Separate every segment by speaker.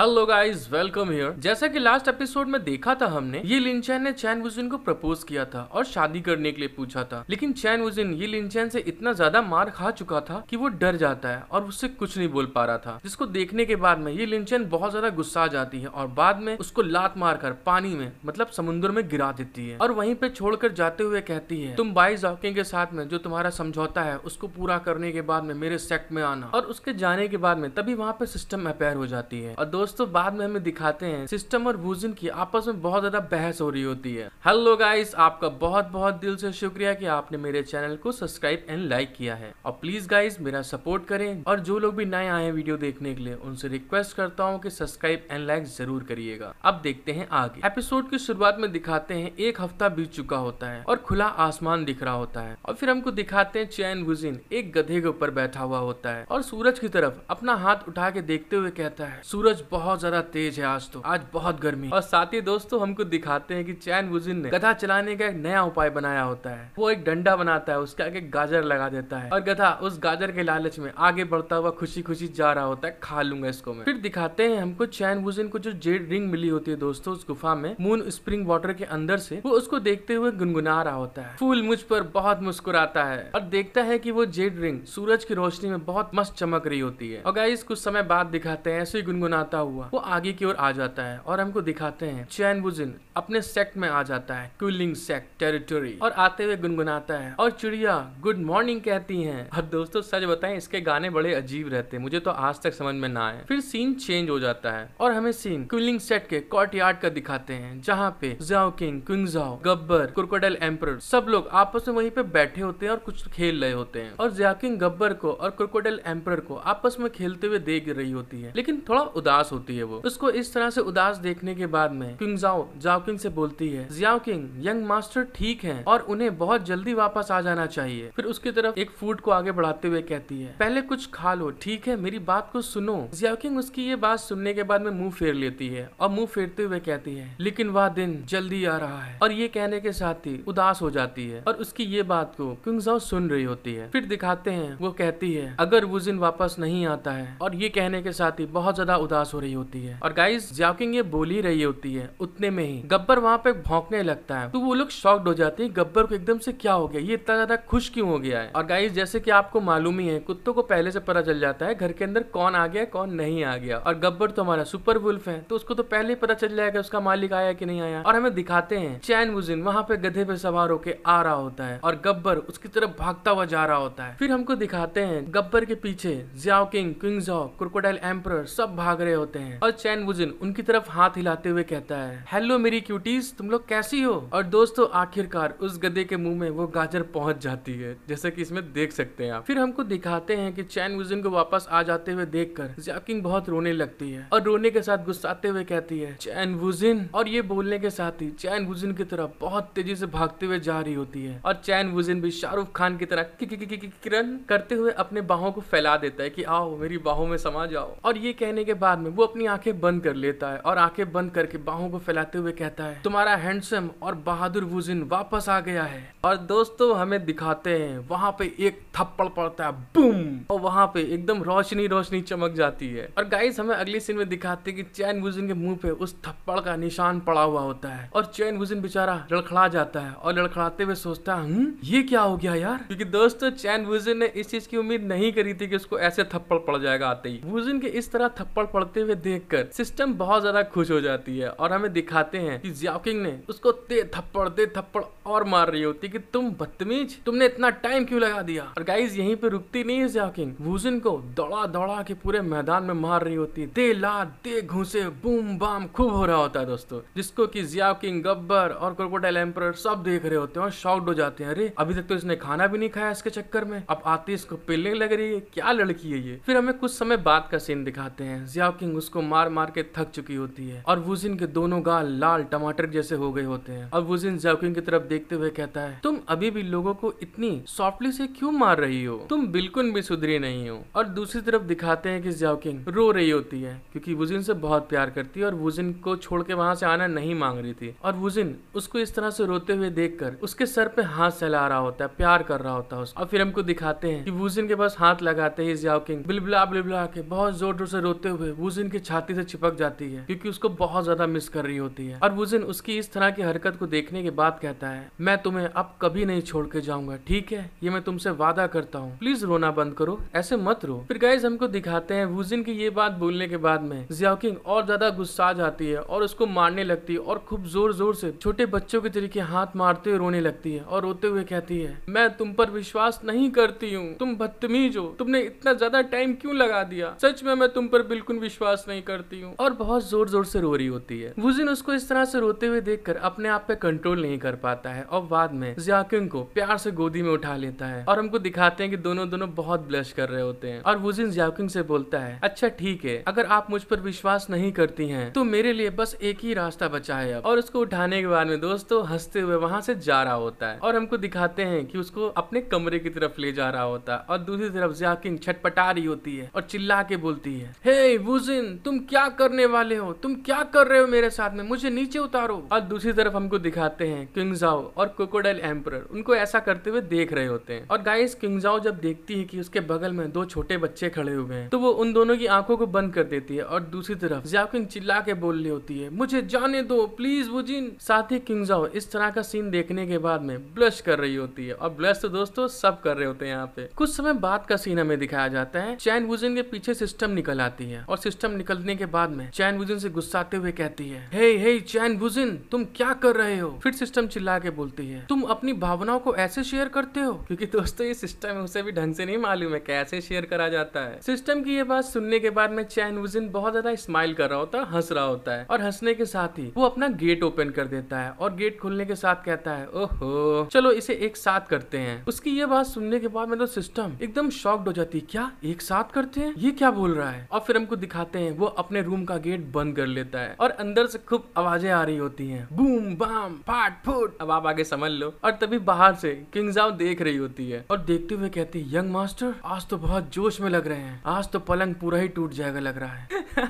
Speaker 1: hello guys welcome here जैसा कि last episode में देखा था हमने ये लिनचैन ने चैन वुजिन को प्रपोज किया था और शादी करने के लिए पूछा था लेकिन चैन वुजिन ये लिनचैन से इतना ज्यादा मार खा चुका था कि वो डर जाता है और उससे कुछ नहीं बोल पा रहा था जिसको देखने के बाद में ये लिनचैन बहुत ज्यादा गुस्सा आ जाती है और बाद में उसको लात मार कर पानी में मतलब समुन्द्र में गिरा देती है और वहीं पे छोड़कर जाते हुए कहती है तुम बाई जॉकिंग के साथ में जो तुम्हारा समझौता है उसको पूरा करने के बाद में मेरे सेक्ट में आना और उसके जाने के बाद में तभी वहाँ पे सिस्टम अपेयर हो जाती है और दोस्त दोस्तों बाद में हमें दिखाते हैं सिस्टम और भूजन की आपस में बहुत ज्यादा बहस हो रही होती है हेलो गाइस आपका बहुत बहुत दिल से शुक्रिया कि आपने मेरे चैनल को सब्सक्राइब एंड लाइक किया है और प्लीज गाइस मेरा सपोर्ट करें और जो लोग भी नए आए हैं वीडियो देखने के लिए उनसे रिक्वेस्ट करता हूँ की सब्सक्राइब एंड लाइक जरूर करिएगा अब देखते हैं आगे एपिसोड की शुरुआत में दिखाते हैं एक हफ्ता बीत चुका होता है और खुला आसमान दिख रहा होता है और फिर हमको दिखाते हैं चैन गुजिन एक गधे के ऊपर बैठा हुआ होता है और सूरज की तरफ अपना हाथ उठा के देखते हुए कहता है सूरज बहुत ज्यादा तेज है आज तो आज बहुत गर्मी और साथ ही दोस्तों हमको दिखाते हैं कि चैन बुजिन ने गधा चलाने का एक नया उपाय बनाया होता है वो एक डंडा बनाता है उसके आगे गाजर लगा देता है और गधा उस गाजर के लालच में आगे बढ़ता हुआ खुशी खुशी जा रहा होता है खा लूंगा इसको मैं फिर दिखाते हैं हमको चैन बुजिन को जो जेड रिंग मिली होती है दोस्तों उस गुफा में मून स्प्रिंग वाटर के अंदर से वो उसको देखते हुए गुनगुना रहा होता है फूल मुझ पर बहुत मुस्कुराता है और देखता है की वो जेड रिंग सूरज की रोशनी में बहुत मस्त चमक रही होती है और गाइस कुछ समय बाद दिखाते हैं ऐसे ही गुनगुनाता हुआ वो आगे की ओर आ जाता है और हमको दिखाते हैं चैन बुजिन अपने सेक्ट में आ जाता है क्यूलिंग सेक्ट टेरिटोरी और आते हुए गुनगुनाता है और चिड़िया गुड मॉर्निंग कहती है और दोस्तों सच बताए इसके गाने बड़े अजीब रहते हैं मुझे तो आज तक समझ में ना आए फिर सीन चेंज हो जाता है और हमें सीन क्यूलिंग सेट के कॉर्ट यार्ड का दिखाते हैं जहाँ पे जाओ किंग क्विंगजाओ गब्बर कुरकोडल एम्पर सब लोग आपस में वहीं पे बैठे होते हैं और कुछ खेल रहे होते हैं और जियाकिंग गब्बर को और क्रोकोडाइल एम्पर को आपस में खेलते हुए देख रही होती है लेकिन थोड़ा उदास होती है वो उसको इस तरह से उदास देखने के बाद में किंग जाओ जाओ किंग से बोलती है जियाओ किंग यंग मास्टर ठीक है और उन्हें बहुत जल्दी वापस आ जाना चाहिए फिर उसकी तरफ एक फूड को आगे बढ़ाते हुए कहती है पहले कुछ खा लो ठीक है मेरी बात को सुनो जियाओ किंग उसकी ये बात सुनने के बाद में मुंह फेर लेती है और मुंह फेरते हुए कहती है लेकिन वह दिन जल्दी आ रहा है और ये कहने के साथ ही उदास हो जाती है और उसकी ये बात को किंग जाओ सुन रही होती है फिर दिखाते हैं वो कहती है अगर वो दिन वापस नहीं आता है और ये कहने के साथ ही बहुत ज्यादा उदास हो रही होती है और गाइस जाकिंग ये बोल ही रही होती है उतने में ही गब्बर वहाँ पे भौंकने लगता है तो वो लोग शॉक्ड हो जाते हैं गब्बर को एकदम से क्या हो गया ये इतना ज्यादा खुश क्यों हो गया है और गाइस जैसे की आपको मालूम ही है कुत्तों को पहले से पता चल जाता है घर के अंदर कौन आ गया कौन नहीं आ गया और गब्बर तो हमारा सुपर वुल्फ है तो उसको तो पहले ही पता चल जाएगा उसका मालिक आया कि नहीं आया और हमें दिखाते हैं चैन वुजिन वहाँ पे गधे पे सवार होके आ रहा होता है और गब्बर उसकी तरफ भागता हुआ जा रहा होता है फिर हमको दिखाते हैं गब्बर के पीछे जियाओ किंग क्विंगजॉ क्रोकोडाइल एम्पर सब भाग रहे होते होते हैं और चैन बुजिन उनकी तरफ हाथ हिलाते हुए कहता है हेलो मेरी क्यूटीज तुम लोग कैसी हो और दोस्तों आखिरकार उस गधे के मुंह में वो गाजर पहुंच जाती है जैसे कि इसमें देख सकते हैं आप फिर हमको दिखाते हैं कि चैन बुजिन को वापस आ जाते हुए देख कर जैकिंग बहुत रोने लगती है और रोने के साथ गुस्साते हुए कहती है चैन बुजिन और ये बोलने के साथ ही चैन बुजिन की तरफ बहुत तेजी से भागते हुए जा रही होती है और चैन बुजिन भी शाहरुख खान की तरह किरण करते हुए अपने बाहों को फैला देता है कि आओ मेरी बाहों में समा जाओ और ये कहने के बाद में वो अपनी आंखें बंद कर लेता है और आंखें बंद करके बाहों को फैलाते हुए कहता है तुम्हारा हैंडसम और बहादुर वुजिन वापस आ गया है और दोस्तों हमें दिखाते हैं वहां पे एक थप्पड़ पड़ता है बूम और वहां पे एकदम रोशनी रोशनी चमक जाती है और गाइस हमें अगली सीन में दिखाते कि चैन वुजिन के मुंह पे उस थप्पड़ का निशान पड़ा हुआ होता है और चैन वुजिन बेचारा लड़खड़ा जाता है और लड़खड़ाते हुए सोचता है हम्म, ये क्या हो गया यार क्योंकि दोस्तों चैन वुजिन ने इस चीज की उम्मीद नहीं करी थी कि उसको ऐसे थप्पड़ पड़ जाएगा आते ही वुजिन के इस तरह थप्पड़ पड़ते हुए हुए देखकर सिस्टम बहुत ज्यादा खुश हो जाती है और हमें दिखाते हैं कि जियाकिंग ने उसको दे थप्पड़ दे थप्पड़ और मार रही होती कि तुम बदतमीज तुमने इतना टाइम क्यों लगा दिया और गाइज यहीं पे रुकती नहीं है जियाकिंग वुजिन को दौड़ा दौड़ा के पूरे मैदान में मार रही होती दे ला दे घूसे बूम बाम खूब हो रहा होता है दोस्तों जिसको की जियाकिंग गब्बर और क्रोकोटाइल एम्पर सब देख रहे होते हैं और शॉक्ड हो जाते हैं अरे अभी तक तो इसने खाना भी नहीं खाया इसके चक्कर में अब आती इसको पिलने लग रही है क्या लड़की है ये फिर हमें कुछ समय बाद का सीन दिखाते हैं जियाकिंग उसको मार मार के थक चुकी होती है और वुजिन के दोनों गाल लाल टमाटर जैसे हो गए होते हैं और वुजिन जैकिन की तरफ देखते हुए कहता है तुम अभी भी लोगों को इतनी सॉफ्टली से क्यों मार रही हो तुम बिल्कुल भी सुधरी नहीं हो और दूसरी तरफ दिखाते हैं कि जैकिन रो रही होती है क्योंकि वुजिन से बहुत प्यार करती है और वुजिन को छोड़ के वहां से आना नहीं मांग रही थी और वुजिन उसको इस तरह से रोते हुए कर उसके सर पे हाथ सहला रहा होता है प्यार कर रहा होता है और फिर हमको दिखाते हैं कि वुजिन के पास हाथ लगाते हैं जियाओ बिलबिला बिलबिला के बहुत जोर जोर से रोते हुए वुजिन की छाती से चिपक जाती है क्योंकि उसको बहुत ज्यादा मिस कर रही होती है और वुजिन उसकी इस तरह की हरकत को देखने के बाद कहता है मैं तुम्हें अब कभी नहीं छोड़ के जाऊंगा ठीक है ये मैं तुमसे वादा करता हूँ प्लीज रोना बंद करो ऐसे मत रो फिर गाइज हमको दिखाते हैं वुजिन की ये बात बोलने के बाद में जियाकिंग और ज्यादा गुस्सा आ जाती है और उसको मारने लगती है और खूब जोर जोर से छोटे बच्चों के तरीके हाथ मारते हुए रोने लगती है और रोते हुए कहती है मैं तुम पर विश्वास नहीं करती हूँ तुम बदतमीज हो तुमने इतना ज्यादा टाइम क्यों लगा दिया सच में मैं तुम पर बिल्कुल विश्वास विश्वास नहीं करती हूँ और बहुत जोर जोर से रो रही होती है वुजिन उसको इस तरह से रोते हुए देख अपने आप पे कंट्रोल नहीं कर पाता है और बाद में जियाकिन को प्यार से गोदी में उठा लेता है और हमको दिखाते हैं कि दोनों दोनों बहुत ब्लश कर रहे होते हैं और वुजिन जियाकिन से बोलता है अच्छा ठीक है अगर आप मुझ पर विश्वास नहीं करती हैं तो मेरे लिए बस एक ही रास्ता बचा है अब और उसको उठाने के बाद में दोस्तों हंसते हुए वहां से जा रहा होता है और हमको दिखाते हैं कि उसको अपने कमरे की तरफ ले जा रहा होता है और दूसरी तरफ जियाकिन छटपटा रही होती है और चिल्ला के बोलती है हे hey, दिन तुम क्या करने वाले हो तुम क्या कर रहे हो मेरे साथ में मुझे नीचे उतारो और दूसरी तरफ हमको दिखाते हैं किंगजाओ और कोकोडाइल एम्पर उनको ऐसा करते हुए देख रहे होते हैं और गाइस किंगजाओ जब देखती है कि उसके बगल में दो छोटे बच्चे खड़े हुए हैं तो वो उन दोनों की आंखों को बंद कर देती है और दूसरी तरफ जियाकिन चिल्ला के बोल रही होती है मुझे जाने दो प्लीज जिन साथ ही किंगजाओ इस तरह का सीन देखने के बाद में ब्लश कर रही होती है और ब्लश तो दोस्तों सब कर रहे होते हैं यहाँ पे कुछ समय बाद का सीन हमें दिखाया जाता है चैन वुजिन के पीछे सिस्टम निकल आती है और सिस्टम खत्म निकलने के बाद में चैन बुजिन से गुस्साते हुए कहती है हे हे चैन बुजिन तुम क्या कर रहे हो फिर सिस्टम चिल्ला के बोलती है तुम अपनी भावनाओं को ऐसे शेयर करते हो क्योंकि दोस्तों ये सिस्टम है उसे भी ढंग से नहीं मालूम है कैसे शेयर करा जाता है सिस्टम की ये बात सुनने के बाद में चैन बुजिन बहुत ज्यादा स्माइल कर रहा होता है हंस रहा होता है और हंसने के साथ ही वो अपना गेट ओपन कर देता है और गेट खुलने के साथ कहता है ओहो चलो इसे एक साथ करते हैं उसकी ये बात सुनने के बाद मतलब सिस्टम एकदम शॉक्ड हो जाती है क्या एक साथ करते हैं ये क्या बोल रहा है और फिर हमको दिखाते हैं वो अपने रूम का गेट बंद कर लेता है और अंदर से खूब आवाजें आ रही होती हैं बूम बाम फाट फूट अब आप आगे समझ लो और तभी बाहर से किंगजाओ देख रही होती है और देखते हुए कहती है यंग मास्टर आज तो बहुत जोश में लग रहे हैं आज तो पलंग पूरा ही टूट जाएगा लग रहा है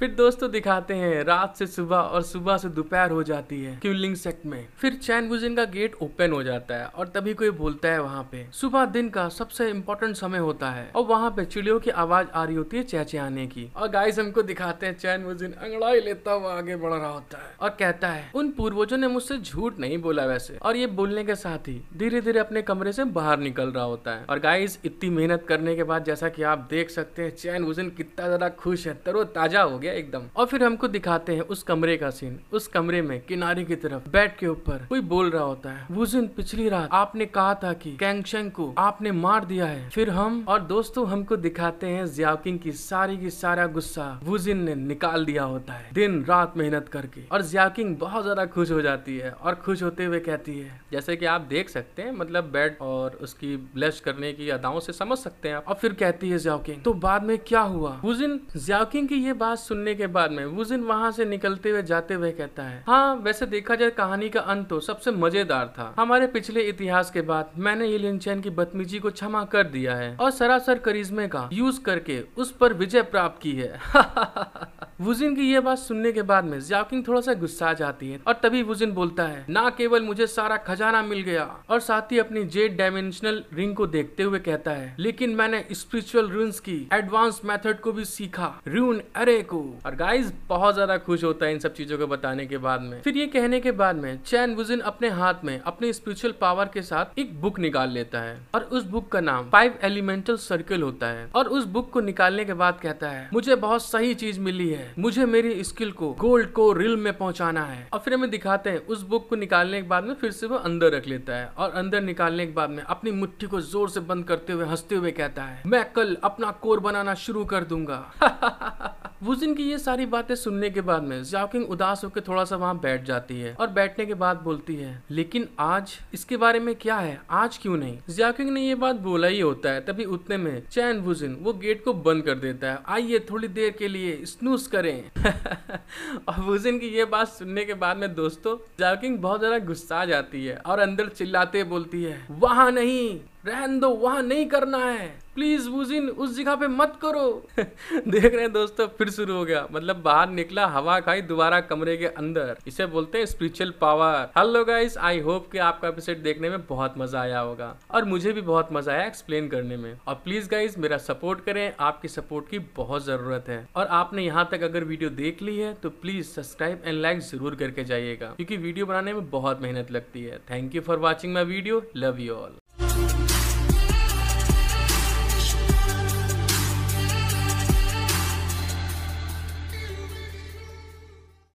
Speaker 1: फिर दोस्तों तो दिखाते हैं रात से सुबह और सुबह से दोपहर हो जाती है क्यूलिंग सेक्ट में फिर चैन गुजिन का गेट ओपन हो जाता है और तभी कोई बोलता है वहाँ पे सुबह दिन का सबसे इम्पोर्टेंट समय होता है और वहाँ पे चिड़ियों की आवाज आ रही होती है आने की और गाइस हमको दिखाते हैं गुजिन अंगड़ाई लेता हुआ आगे बढ़ रहा होता है और कहता है उन पूर्वजों ने मुझसे झूठ नहीं बोला वैसे और ये बोलने के साथ ही धीरे धीरे अपने कमरे से बाहर निकल रहा होता है और गाइस इतनी मेहनत करने के बाद जैसा की आप देख सकते हैं चैन गुजिन कितना ज्यादा खुश है तरो ताजा हो गया गया एकदम और फिर हमको दिखाते हैं उस कमरे का सीन उस कमरे में किनारे की तरफ बेड के ऊपर कोई बोल रहा होता है वुजिन पिछली रात आपने कहा था कि कैंगशेंग को आपने मार दिया है फिर हम और दोस्तों हमको दिखाते हैं जियाकिंग की सारी की सारा गुस्सा वुजिन ने निकाल दिया होता है दिन रात मेहनत करके और जियाकिंग बहुत ज्यादा खुश हो जाती है और खुश होते हुए कहती है जैसे कि आप देख सकते हैं मतलब बेड और उसकी ब्लश करने की अदाओं से समझ सकते हैं और फिर कहती है जियाकिंग तो बाद में क्या हुआ वुजिन जियाकिंग की ये बात सुन सुनने के बाद में उस दिन वहाँ से निकलते हुए जाते हुए कहता है हाँ वैसे देखा जाए कहानी का अंत तो सबसे मजेदार था हमारे पिछले इतिहास के बाद मैंने ये की बदमीजी को क्षमा कर दिया है और सरासर करिश्मे का यूज करके उस पर विजय प्राप्त की है वुजिन की यह बात सुनने के बाद में जियाकिंग थोड़ा सा गुस्सा जाती है और तभी वुजिन बोलता है ना केवल मुझे सारा खजाना मिल गया और साथ ही अपनी जेड डायमेंशनल रिंग को देखते हुए कहता है लेकिन मैंने स्पिरिचुअल रून की एडवांस मेथड को भी सीखा रून अरे को और गाइज बहुत ज्यादा खुश होता है इन सब चीजों को बताने के बाद में फिर ये कहने के बाद में चैन वुजिन अपने हाथ में अपने स्पिरिचुअल पावर के साथ एक बुक निकाल लेता है और उस बुक का नाम फाइव एलिमेंटल सर्कल होता है और उस बुक को निकालने के बाद कहता है मुझे बहुत सही चीज मिली है मुझे मेरी स्किल को गोल्ड को रिल में पहुंचाना है और फिर हमें दिखाते हैं उस बुक को निकालने के बाद में फिर से वो अंदर रख लेता है और अंदर निकालने के बाद में अपनी मुट्ठी को जोर से बंद करते हुए हंसते हुए कहता है मैं कल अपना कोर बनाना शुरू कर दूंगा उस की ये सारी बातें सुनने के बाद में जाओकिंग उदास होकर थोड़ा सा वहाँ बैठ जाती है और बैठने के बाद बोलती है लेकिन आज इसके बारे में क्या है आज क्यों नहीं जियाकिंग ने ये बात बोला ही होता है तभी उतने में चैन वुजिन वो गेट को बंद कर देता है आइए थोड़ी देर के लिए स्नूस करें और वुजिन की ये बात सुनने के बाद में दोस्तों जाकिंग बहुत ज्यादा गुस्सा जाती है और अंदर चिल्लाते बोलती है वहां नहीं रहन दो वहाँ नहीं करना है प्लीज़ बुजिन उस जगह पे मत करो देख रहे हैं दोस्तों फिर शुरू हो गया मतलब बाहर निकला हवा खाई दोबारा कमरे के अंदर इसे बोलते हैं spiritual power hello guys I hope कि आपका एपिसोड देखने में बहुत मजा आया होगा और मुझे भी बहुत मजा आया एक्सप्लेन करने में और प्लीज गाइज मेरा सपोर्ट करें आपकी सपोर्ट की बहुत जरूरत है और आपने यहाँ तक अगर वीडियो देख ली है तो प्लीज सब्सक्राइब एंड लाइक जरूर करके जाइएगा क्योंकि वीडियो बनाने में बहुत मेहनत लगती है thank you for watching my video love you all